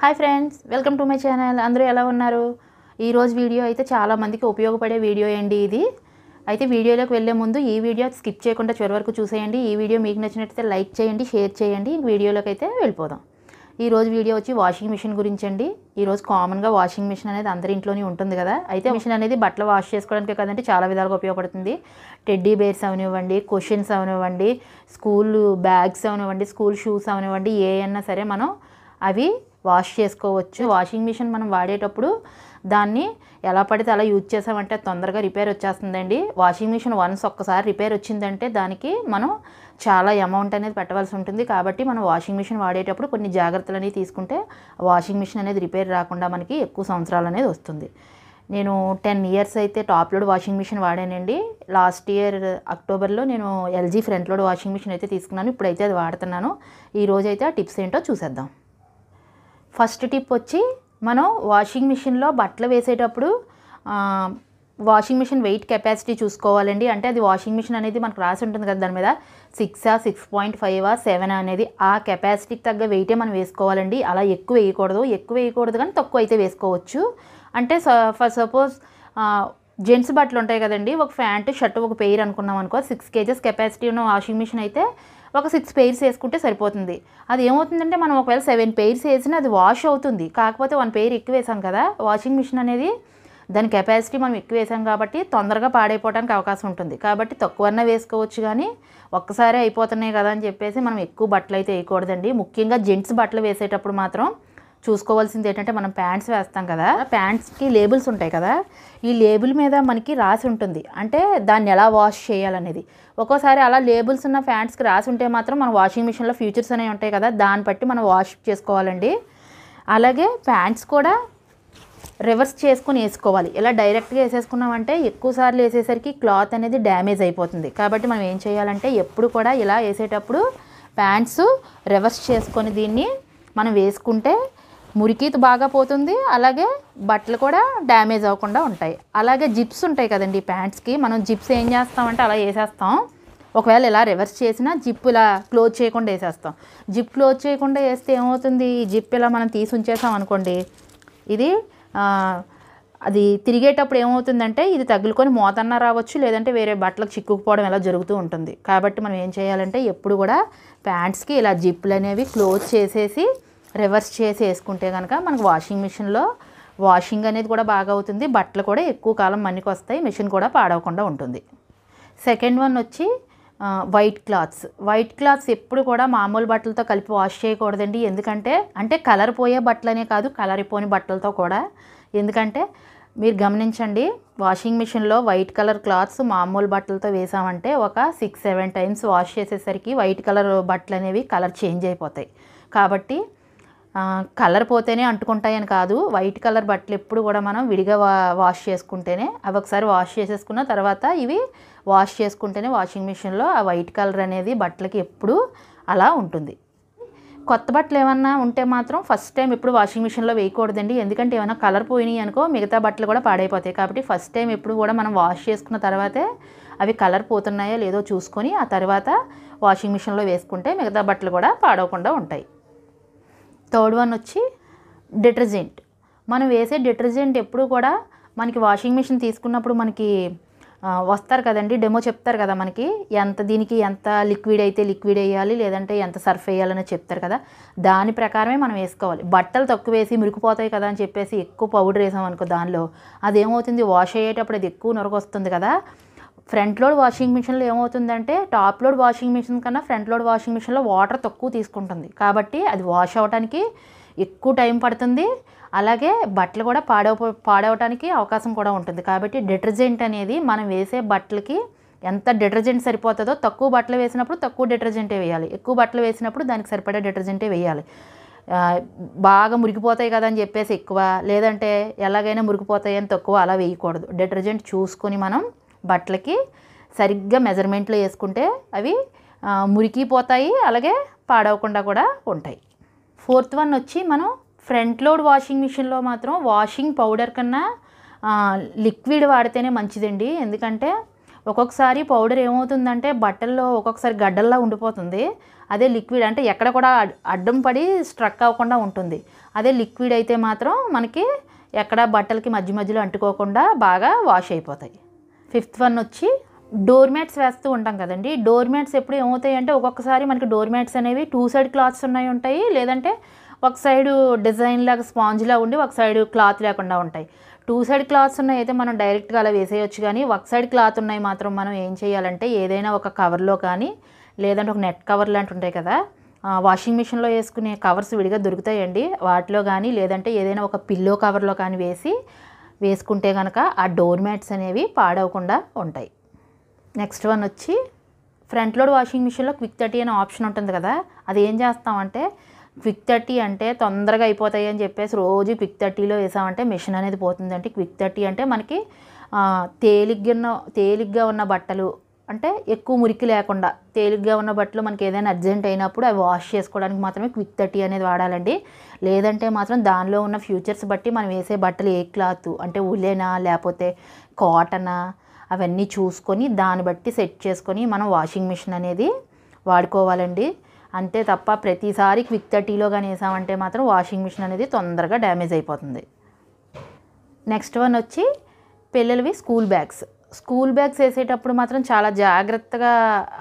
hi friends welcome to my channel అందరూ ఎలా ఉన్నారు ఈరోజు వీడియో అయితే చాలామందికి ఉపయోగపడే వీడియో అండి ఇది అయితే వీడియోలోకి వెళ్ళే ముందు ఈ వీడియో స్కిప్ చేయకుండా చివరి వరకు చూసేయండి ఈ వీడియో మీకు నచ్చినట్లయితే లైక్ చేయండి షేర్ చేయండి వీడియోలోకి అయితే వెళ్ళిపోదాం ఈరోజు వీడియో వచ్చి వాషింగ్ మిషన్ గురించి అండి ఈరోజు కామన్గా వాషింగ్ మిషన్ అనేది అందరి ఇంట్లోనే ఉంటుంది కదా అయితే మిషన్ అనేది బట్టలు వాష్ చేసుకోవడానికి కదండి చాలా విధాలుగా ఉపయోగపడుతుంది టెడ్డీ బేర్స్ అవనివ్వండి క్వశ్చన్స్ అవనివ్వండి స్కూల్ బ్యాగ్స్ అవనివ్వండి స్కూల్ షూస్ అవనివ్వండి ఏ అయినా సరే మనం అవి వాష్ చేసుకోవచ్చు వాషింగ్ మిషన్ మనం వాడేటప్పుడు దాన్ని ఎలా పడితే అలా యూజ్ చేసామంటే తొందరగా రిపేర్ వచ్చేస్తుందండి వాషింగ్ మిషన్ వన్స్ ఒక్కసారి రిపేర్ వచ్చిందంటే దానికి మనం చాలా అమౌంట్ అనేది పెట్టవలసి ఉంటుంది కాబట్టి మనం వాషింగ్ మిషన్ వాడేటప్పుడు కొన్ని జాగ్రత్తలు అనేవి తీసుకుంటే వాషింగ్ మిషన్ అనేది రిపేర్ రాకుండా మనకి ఎక్కువ సంవత్సరాలు అనేది వస్తుంది నేను టెన్ ఇయర్స్ అయితే టాప్ లోడ్ వాషింగ్ మిషన్ వాడానండి లాస్ట్ ఇయర్ అక్టోబర్లో నేను LG front load washing machine అయితే తీసుకున్నాను ఇప్పుడైతే అది వాడుతున్నాను ఈ రోజైతే ఆ టిప్స్ ఏంటో చూసేద్దాం ఫస్ట్ టిప్ వచ్చి మనం వాషింగ్ మిషన్లో బట్టలు వేసేటప్పుడు వాషింగ్ మిషన్ వెయిట్ కెపాసిటీ చూసుకోవాలండి అంటే అది వాషింగ్ మిషన్ అనేది మనకు రాసి ఉంటుంది కదా దాని మీద సిక్సా సిక్స్ పాయింట్ ఆ సెవెన్ అనేది ఆ కెపాసిటీకి తగ్గ వెయిటే మనం వేసుకోవాలండి అలా ఎక్కువ వేయకూడదు ఎక్కువ వేయకూడదు కానీ తక్కువ అయితే వేసుకోవచ్చు అంటే ఫర్ సపోజ్ జెంట్స్ బట్టలు ఉంటాయి కదండి ఒక ప్యాంటు షర్ట్ ఒక పెయిర్ అనుకున్నాం అనుకో సిక్స్ కేజెస్ కెపాసిటీ ఉన్న వాషింగ్ మిషన్ అయితే ఒక సిక్స్ పెయిర్స్ వేసుకుంటే సరిపోతుంది అది ఏమవుతుందంటే మనం ఒకవేళ సెవెన్ పెయిర్స్ వేసినా అది వాష్ అవుతుంది కాకపోతే వన్ పెయిర్ ఎక్కువ వేసాం కదా వాషింగ్ మిషన్ అనేది దాని కెపాసిటీ మనం ఎక్కువ వేసాం కాబట్టి తొందరగా పాడైపోవడానికి అవకాశం ఉంటుంది కాబట్టి తక్కువన్నా వేసుకోవచ్చు కానీ ఒక్కసారే అయిపోతున్నాయి కదా అని చెప్పేసి మనం ఎక్కువ బట్టలు అయితే వేయకూడదండి ముఖ్యంగా జెంట్స్ బట్టలు వేసేటప్పుడు మాత్రం చూసుకోవాల్సింది ఏంటంటే మనం ప్యాంట్స్ వేస్తాం కదా ప్యాంట్స్కి లేబుల్స్ ఉంటాయి కదా ఈ లేబుల్ మీద మనకి రాసి ఉంటుంది అంటే దాన్ని ఎలా వాష్ చేయాలనేది ఒక్కోసారి అలా లేబుల్స్ ఉన్న ప్యాంట్స్కి రాసి ఉంటే మాత్రం మన వాషింగ్ మిషన్లో ఫ్యూచర్స్ అనేవి ఉంటాయి కదా దాన్ని బట్టి మనం వాష్ చేసుకోవాలండి అలాగే ప్యాంట్స్ కూడా రివర్స్ చేసుకుని వేసుకోవాలి ఇలా డైరెక్ట్గా వేసేసుకున్నామంటే ఎక్కువసార్లు వేసేసరికి క్లాత్ అనేది డ్యామేజ్ అయిపోతుంది కాబట్టి మనం ఏం చేయాలంటే ఎప్పుడు కూడా ఇలా వేసేటప్పుడు ప్యాంట్స్ రివర్స్ చేసుకొని దీన్ని మనం వేసుకుంటే మురికి బాగా పోతుంది అలాగే బట్టలు కూడా డ్యామేజ్ అవ్వకుండా ఉంటాయి అలాగే జిప్స్ ఉంటాయి కదండి ప్యాంట్స్కి మనం జిప్స్ ఏం చేస్తామంటే అలా వేసేస్తాం ఒకవేళ ఇలా రివర్స్ చేసినా జిప్ ఇలా క్లోజ్ చేయకుండా వేసేస్తాం జిప్ క్లోజ్ చేయకుండా వేస్తే ఏమవుతుంది ఈ జిప్ ఇలా మనం తీసి ఉంచేసాం అనుకోండి ఇది అది తిరిగేటప్పుడు ఏమవుతుందంటే ఇది తగులుకొని మోతన్న రావచ్చు లేదంటే వేరే బట్టలకు చిక్కుకుపోవడం ఇలా జరుగుతూ ఉంటుంది కాబట్టి మనం ఏం చేయాలంటే ఎప్పుడు కూడా ప్యాంట్స్కి ఇలా జిప్లు అనేవి క్లోజ్ చేసేసి రివర్స్ చేసి వేసుకుంటే కనుక మనకు వాషింగ్ మిషన్లో వాషింగ్ అనేది కూడా బాగా అవుతుంది బట్టలు కూడా ఎక్కువ కాలం మన్నికి వస్తాయి మిషన్ కూడా పాడవకుండా ఉంటుంది సెకండ్ వన్ వచ్చి వైట్ క్లాత్స్ వైట్ క్లాత్స్ ఎప్పుడు కూడా మామూలు బట్టలతో కలిపి వాష్ చేయకూడదండి ఎందుకంటే అంటే కలర్ పోయే బట్టలనే కాదు కలర్ పోని బట్టలతో కూడా ఎందుకంటే మీరు గమనించండి వాషింగ్ మిషన్లో వైట్ కలర్ క్లాత్స్ మామూలు బట్టలతో వేసామంటే ఒక సిక్స్ సెవెన్ టైమ్స్ వాష్ చేసేసరికి వైట్ కలర్ బట్టలు అనేవి కలర్ చేంజ్ అయిపోతాయి కాబట్టి కలర్ పోతేనే అంటుకుంటాయని కాదు వైట్ కలర్ బట్టలు ఎప్పుడు కూడా మనం విడిగా వా వాష్ చేసుకుంటేనే అవి ఒకసారి వాష్ చేసేసుకున్న తర్వాత ఇవి వాష్ చేసుకుంటేనే వాషింగ్ మిషన్లో ఆ వైట్ కలర్ అనేది బట్టలకి ఎప్పుడు అలా ఉంటుంది కొత్త బట్టలు ఏమన్నా ఉంటే మాత్రం ఫస్ట్ టైం ఎప్పుడు వాషింగ్ మిషన్లో వేయకూడదండి ఎందుకంటే ఏమైనా కలర్ పోయినాయి అనుకో మిగతా బట్టలు కూడా పాడైపోతాయి కాబట్టి ఫస్ట్ టైం ఎప్పుడు కూడా మనం వాష్ చేసుకున్న తర్వాతే అవి కలర్ పోతున్నాయో లేదో చూసుకొని ఆ తర్వాత వాషింగ్ మిషన్లో వేసుకుంటే మిగతా బట్టలు కూడా పాడవకుండా ఉంటాయి థర్డ్ వన్ వచ్చి డిటర్జెంట్ మనం వేసే డిటర్జెంట్ ఎప్పుడు కూడా మనకి వాషింగ్ మిషన్ తీసుకున్నప్పుడు మనకి వస్తారు కదండి డెమో చెప్తారు కదా మనకి ఎంత దీనికి ఎంత లిక్విడ్ అయితే లిక్విడ్ వేయాలి లేదంటే ఎంత సర్ఫ్ వేయాలని చెప్తారు కదా దాని ప్రకారమే మనం వేసుకోవాలి బట్టలు తక్కువ వేసి మురికిపోతాయి కదా అని చెప్పేసి ఎక్కువ పౌడర్ అనుకో దానిలో అదేమవుతుంది వాష్ అయ్యేటప్పుడు అది ఎక్కువ నొరకొస్తుంది కదా ఫ్రంట్ లోడ్ వాషింగ్ మిషన్లో ఏమవుతుందంటే టాప్ లోడ్ వాషింగ్ మిషన్ కన్నా ఫ్రంట్ లోడ్ వాషింగ్ మిషన్లో వాటర్ తక్కువ తీసుకుంటుంది కాబట్టి అది వాష్ అవ్వడానికి ఎక్కువ టైం పడుతుంది అలాగే బట్టలు కూడా పాడవ పాడవటానికి అవకాశం కూడా ఉంటుంది కాబట్టి డిటర్జెంట్ అనేది మనం వేసే బట్టలకి ఎంత డిటర్జెంట్ సరిపోతుందో తక్కువ బట్టలు వేసినప్పుడు తక్కువ డిటర్జెంటే వేయాలి ఎక్కువ బట్టలు వేసినప్పుడు దానికి సరిపడే డిటర్జెంటే వేయాలి బాగా మురిగిపోతాయి కదా అని చెప్పేసి ఎక్కువ లేదంటే ఎలాగైనా మురిగిపోతాయి అని తక్కువ అలా వేయకూడదు డిటర్జెంట్ చూసుకొని మనం బట్టలకి సరిగ్గా మెజర్మెంట్లో వేసుకుంటే అవి మురికిపోతాయి అలాగే పాడవకుండా కూడా ఉంటాయి ఫోర్త్ వన్ వచ్చి మనం ఫ్రంట్ లోడ్ వాషింగ్ మిషన్లో మాత్రం వాషింగ్ పౌడర్ కన్నా లిక్విడ్ వాడితేనే మంచిదండి ఎందుకంటే ఒక్కొక్కసారి పౌడర్ ఏమవుతుందంటే బట్టల్లో ఒక్కొక్కసారి గడ్డల్లా ఉండిపోతుంది అదే లిక్విడ్ అంటే ఎక్కడ కూడా అడ్డం పడి స్ట్రక్ అవ్వకుండా ఉంటుంది అదే లిక్విడ్ అయితే మాత్రం మనకి ఎక్కడ బట్టలకి మధ్య మధ్యలో అంటుకోకుండా బాగా వాష్ అయిపోతాయి ఫిఫ్త్ వన్ వచ్చి డోర్ మ్యాట్స్ వేస్తూ ఉంటాం కదండి డోర్ మ్యాట్స్ ఎప్పుడు ఏమవుతాయి అంటే ఒక్కొక్కసారి మనకి డోర్ మ్యాట్స్ అనేవి టూ సైడ్ క్లాత్స్ ఉన్నాయి ఉంటాయి లేదంటే ఒక సైడ్ డిజైన్ లాగా స్పాంజ్ లాగా ఉండి ఒక సైడ్ క్లాత్ లేకుండా ఉంటాయి టూ సైడ్ క్లాత్స్ ఉన్నాయి అయితే మనం డైరెక్ట్గా అలా వేసేయచ్చు కానీ ఒక సైడ్ క్లాత్ ఉన్నాయి మాత్రం మనం ఏం చేయాలంటే ఏదైనా ఒక కవర్లో కానీ లేదంటే ఒక నెట్ కవర్ లాంటి ఉంటాయి కదా వాషింగ్ మిషన్లో వేసుకునే కవర్స్ విడిగా దొరుకుతాయండి వాటిలో కానీ లేదంటే ఏదైనా ఒక పిల్లో కవర్లో కానీ వేసి వేసుకుంటే కనుక ఆ డోర్ మ్యాట్స్ అనేవి పాడవకుండా ఉంటాయి నెక్స్ట్ వన్ వచ్చి ఫ్రంట్ లోడ్ వాషింగ్ మిషన్లో క్విక్ థర్టీ అనే ఆప్షన్ ఉంటుంది కదా అది ఏం చేస్తామంటే క్విక్ థర్టీ అంటే తొందరగా అయిపోతాయి అని చెప్పేసి రోజు క్విక్ థర్టీలో వేసామంటే మిషన్ అనేది పోతుందంటే క్విక్ థర్టీ అంటే మనకి తేలిగ్గా తేలిగ్గా ఉన్న బట్టలు అంటే ఎక్కువ మురికి లేకుండా తేలిగ్గా ఉన్న బట్టలు మనకి ఏదైనా అర్జెంట్ అయినప్పుడు అవి వాష్ చేసుకోవడానికి మాత్రమే క్విక్ థర్టీ అనేది వాడాలండి లేదంటే మాత్రం దానిలో ఉన్న ఫ్యూచర్స్ బట్టి మనం వేసే బట్టలు ఏ క్లాత్ అంటే ఉలెనా లేకపోతే కాటనా అవన్నీ చూసుకొని దాన్ని బట్టి సెట్ చేసుకొని మనం వాషింగ్ మిషన్ అనేది వాడుకోవాలండి అంతే తప్ప ప్రతిసారి క్విక్ థర్టీలో కానీ వేసామంటే మాత్రం వాషింగ్ మిషన్ అనేది తొందరగా డ్యామేజ్ అయిపోతుంది నెక్స్ట్ వన్ వచ్చి పిల్లలవి స్కూల్ బ్యాగ్స్ స్కూల్ బ్యాగ్స్ వేసేటప్పుడు మాత్రం చాలా జాగ్రత్తగా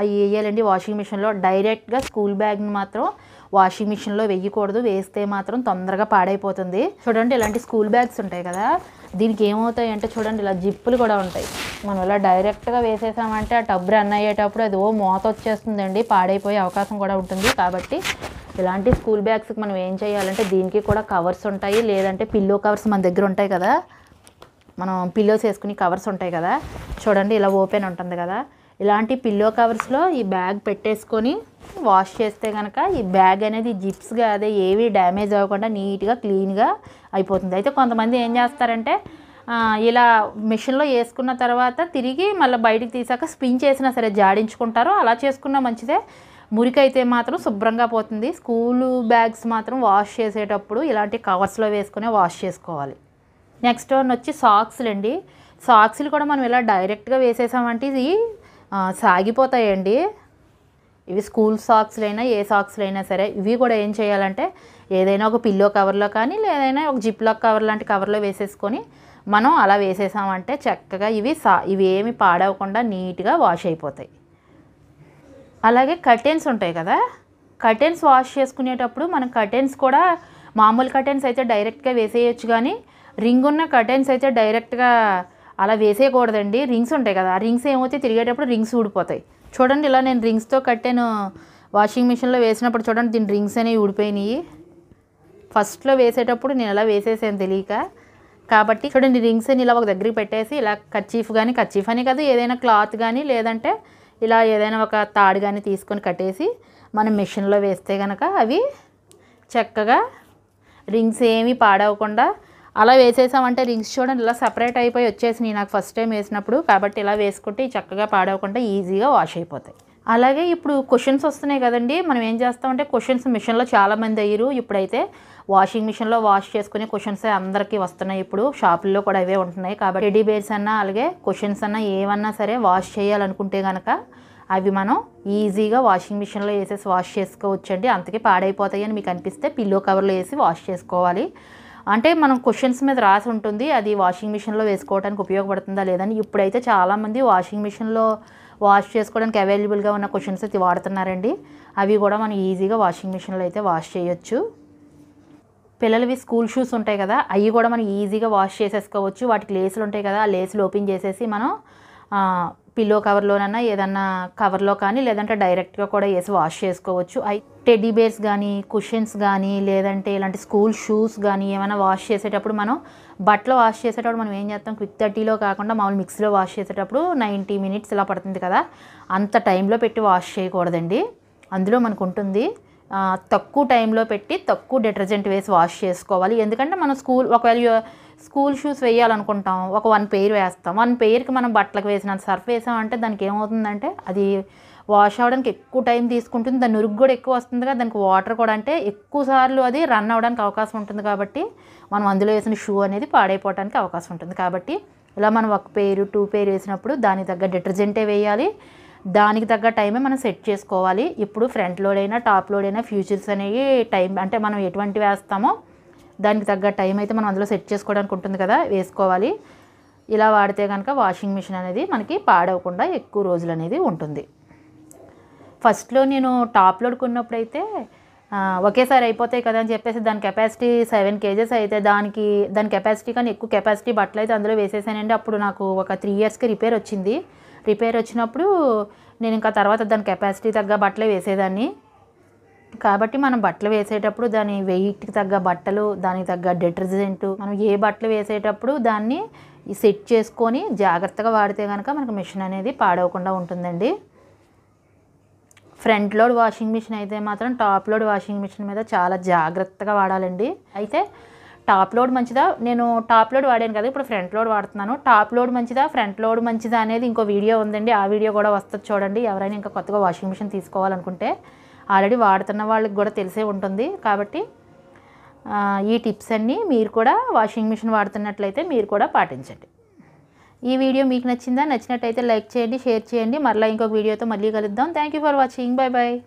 అవి వేయాలండి వాషింగ్ మిషన్లో డైరెక్ట్గా స్కూల్ బ్యాగ్ని మాత్రం వాషింగ్ మిషన్లో వేయకూడదు వేస్తే మాత్రం తొందరగా పాడైపోతుంది చూడండి ఇలాంటి స్కూల్ బ్యాగ్స్ ఉంటాయి కదా దీనికి ఏమవుతాయి అంటే చూడండి ఇలా జిప్పులు కూడా ఉంటాయి మనం ఇలా డైరెక్ట్గా వేసేసామంటే ఆ టబ్ రన్ అయ్యేటప్పుడు అది ఓ మోత వచ్చేస్తుందండి పాడైపోయే అవకాశం కూడా ఉంటుంది కాబట్టి ఇలాంటి స్కూల్ బ్యాగ్స్కి మనం ఏం చేయాలంటే దీనికి కూడా కవర్స్ ఉంటాయి లేదంటే పిల్లో కవర్స్ మన దగ్గర ఉంటాయి కదా మనం పిల్లోస్ వేసుకుని కవర్స్ ఉంటాయి కదా చూడండి ఇలా ఓపెన్ ఉంటుంది కదా ఇలాంటి పిల్లో కవర్స్లో ఈ బ్యాగ్ పెట్టేసుకొని వాష్ చేస్తే కనుక ఈ బ్యాగ్ అనేది జిప్స్గా అదే ఏవి డ్యామేజ్ అవ్వకుండా నీట్గా క్లీన్గా అయిపోతుంది అయితే కొంతమంది ఏం చేస్తారంటే ఇలా మిషన్లో వేసుకున్న తర్వాత తిరిగి మళ్ళీ బయటికి తీసాక స్పిన్ చేసినా సరే జాడించుకుంటారు అలా చేసుకున్నా మంచిదే మురికైతే మాత్రం శుభ్రంగా పోతుంది స్కూలు బ్యాగ్స్ మాత్రం వాష్ చేసేటప్పుడు ఇలాంటి కవర్స్లో వేసుకునే వాష్ చేసుకోవాలి నెక్స్ట్ వన్ వచ్చి సాక్స్లు అండి సాక్స్లు కూడా మనం ఇలా డైరెక్ట్గా వేసేసామంటే ఇది సాగిపోతాయండి ఇవి స్కూల్ అయినా ఏ అయినా సరే ఇవి కూడా ఏం చేయాలంటే ఏదైనా ఒక పిల్లో కవర్లో కానీ లేదైనా ఒక జిప్లాక్ కవర్ లాంటి కవర్లో వేసేసుకొని మనం అలా వేసేసామంటే చక్కగా ఇవి సా ఇవి ఏమి పాడవకుండా నీట్గా వాష్ అయిపోతాయి అలాగే కర్టెన్స్ ఉంటాయి కదా కర్టెన్స్ వాష్ చేసుకునేటప్పుడు మనం కర్టెన్స్ కూడా మామూలు కర్టెన్స్ అయితే డైరెక్ట్గా వేసేయచ్చు కానీ రింగ్ ఉన్న కర్టెన్స్ అయితే డైరెక్ట్గా అలా వేసేయకూడదండి రింగ్స్ ఉంటాయి కదా ఆ రింగ్స్ ఏమవుతాయి తిరిగేటప్పుడు రింగ్స్ ఊడిపోతాయి చూడండి ఇలా నేను రింగ్స్తో కట్టాను వాషింగ్ మిషన్లో వేసినప్పుడు చూడండి దీని రింగ్స్ అనేవి ఊడిపోయినాయి ఫస్ట్లో వేసేటప్పుడు నేను ఇలా వేసేసాను తెలియక కాబట్టి చూడండి రింగ్స్ అని ఇలా ఒక దగ్గర పెట్టేసి ఇలా కచ్చీఫ్ కానీ కచ్చీఫ్ అని కాదు ఏదైనా క్లాత్ కానీ లేదంటే ఇలా ఏదైనా ఒక తాడు కానీ తీసుకొని కట్టేసి మనం మిషన్లో వేస్తే కనుక అవి చక్కగా రింగ్స్ ఏమీ పాడవకుండా అలా వేసేసామంటే రింగ్స్ చూడండి ఇలా సపరేట్ అయిపోయి వచ్చేసినాయి నాకు ఫస్ట్ టైం వేసినప్పుడు కాబట్టి ఇలా వేసుకుంటే చక్కగా పాడవకుండా ఈజీగా వాష్ అయిపోతాయి అలాగే ఇప్పుడు క్వశ్చన్స్ వస్తున్నాయి కదండి మనం ఏం చేస్తామంటే క్వశ్చన్స్ మిషన్లో చాలామంది అయ్యారు ఇప్పుడైతే వాషింగ్ మిషన్లో వాష్ చేసుకునే క్వశ్చన్స్ అందరికీ వస్తున్నాయి ఇప్పుడు షాపుల్లో కూడా అవే ఉంటున్నాయి కాబట్టి టెడీ బేర్స్ అన్నా అలాగే క్వశ్చన్స్ అన్నా ఏమన్నా సరే వాష్ చేయాలనుకుంటే కనుక అవి మనం ఈజీగా వాషింగ్ మిషన్లో వేసేసి వాష్ చేసుకోవచ్చండి అందుకే పాడైపోతాయి అని మీకు అనిపిస్తే పిల్లో కవర్లో వేసి వాష్ చేసుకోవాలి అంటే మనం క్వశ్చన్స్ మీద రాసి ఉంటుంది అది వాషింగ్ మిషన్లో వేసుకోవడానికి ఉపయోగపడుతుందా లేదని ఇప్పుడైతే చాలామంది వాషింగ్ మిషన్లో వాష్ చేసుకోవడానికి అవైలబుల్గా ఉన్న క్వశ్చన్స్ అయితే వాడుతున్నారండి అవి కూడా మనం ఈజీగా వాషింగ్ మిషన్లో అయితే వాష్ చేయొచ్చు పిల్లలవి స్కూల్ షూస్ ఉంటాయి కదా అవి కూడా మనం ఈజీగా వాష్ చేసేసుకోవచ్చు వాటికి లేసులు ఉంటాయి కదా ఆ లేసులు ఓపెన్ చేసేసి మనం పిల్లో కవర్లోనైనా ఏదన్నా కవర్లో కానీ లేదంటే డైరెక్ట్గా కూడా వేసి వాష్ చేసుకోవచ్చు అయి టెడ్డీ బేర్స్ కానీ కుషన్స్ కానీ లేదంటే ఇలాంటి స్కూల్ షూస్ కానీ ఏమైనా వాష్ చేసేటప్పుడు మనం బట్టలు వాష్ చేసేటప్పుడు మనం ఏం చేస్తాం క్విక్ థర్టీలో కాకుండా మామూలు మిక్సీలో వాష్ చేసేటప్పుడు నైంటీ మినిట్స్ ఇలా పడుతుంది కదా అంత టైంలో పెట్టి వాష్ చేయకూడదండి అందులో మనకు ఉంటుంది తక్కువ టైంలో పెట్టి తక్కువ డిటర్జెంట్ వేసి వాష్ చేసుకోవాలి ఎందుకంటే మనం స్కూల్ ఒకవేళ స్కూల్ షూస్ వేయాలనుకుంటాం ఒక వన్ పెయిర్ వేస్తాం వన్ పెయిర్కి మనం బట్టలకు వేసినంత సర్ఫ్ వేసామంటే దానికి ఏమవుతుందంటే అది వాష్ అవ్వడానికి ఎక్కువ టైం తీసుకుంటుంది దాని నురుగు కూడా ఎక్కువ వస్తుంది కదా దానికి వాటర్ కూడా అంటే ఎక్కువ సార్లు అది రన్ అవ్వడానికి అవకాశం ఉంటుంది కాబట్టి మనం అందులో వేసిన షూ అనేది పాడైపోవడానికి అవకాశం ఉంటుంది కాబట్టి ఇలా మనం ఒక పేరు టూ పేరు వేసినప్పుడు దానికి తగ్గ డిటర్జెంటే వేయాలి దానికి తగ్గ టైమే మనం సెట్ చేసుకోవాలి ఇప్పుడు ఫ్రంట్ లోడ్ అయినా టాప్ లోడ్ అయినా ఫ్యూచర్స్ అనేవి టైం అంటే మనం ఎటువంటి వేస్తామో దానికి తగ్గ టైం అయితే మనం అందులో సెట్ చేసుకోవడానికి ఉంటుంది కదా వేసుకోవాలి ఇలా వాడితే కనుక వాషింగ్ మిషన్ అనేది మనకి పాడవకుండా ఎక్కువ రోజులు అనేది ఉంటుంది ఫస్ట్లో నేను టాప్ లోడ్ కొన్నప్పుడైతే ఒకేసారి అయిపోతాయి కదా అని చెప్పేసి దాని కెపాసిటీ సెవెన్ కేజెస్ అయితే దానికి దాని కెపాసిటీ కానీ ఎక్కువ కెపాసిటీ బట్టలు అయితే అందులో వేసేసానండి అప్పుడు నాకు ఒక త్రీ ఇయర్స్కి రిపేర్ వచ్చింది రిపేర్ వచ్చినప్పుడు నేను ఇంకా తర్వాత దాని కెపాసిటీ తగ్గ బట్టలే వేసేదాన్ని కాబట్టి మనం బట్టలు వేసేటప్పుడు దాని వెయిట్కి తగ్గ బట్టలు దానికి తగ్గ డిటర్జెంట్ మనం ఏ బట్టలు వేసేటప్పుడు దాన్ని సెట్ చేసుకొని జాగ్రత్తగా వాడితే కనుక మనకు మిషన్ అనేది పాడవకుండా ఉంటుందండి ఫ్రంట్ లోడ్ వాషింగ్ మిషన్ అయితే మాత్రం టాప్ లోడ్ వాషింగ్ మిషన్ మీద చాలా జాగ్రత్తగా వాడాలండి అయితే టాప్ లోడ్ మంచిదా నేను టాప్ లోడ్ వాడాను కదా ఇప్పుడు ఫ్రంట్ లోడ్ వాడుతున్నాను టాప్ లోడ్ మంచిదా ఫ్రంట్ లోడ్ మంచిదా అనేది ఇంకో వీడియో ఉందండి ఆ వీడియో కూడా వస్తుంది చూడండి ఎవరైనా ఇంకా కొత్తగా వాషింగ్ మిషన్ తీసుకోవాలనుకుంటే ఆల్రెడీ వాడుతున్న వాళ్ళకి కూడా తెలిసే ఉంటుంది కాబట్టి ఈ టిప్స్ అన్నీ మీరు కూడా వాషింగ్ మిషన్ వాడుతున్నట్లయితే మీరు కూడా పాటించండి ఈ వీడియో మీకు నచ్చిందా నచ్చినట్టయితే లైక్ చేయండి షేర్ చేయండి మరలా ఇంకొక వీడియోతో మళ్ళీ కలుద్దాం thank you for watching bye bye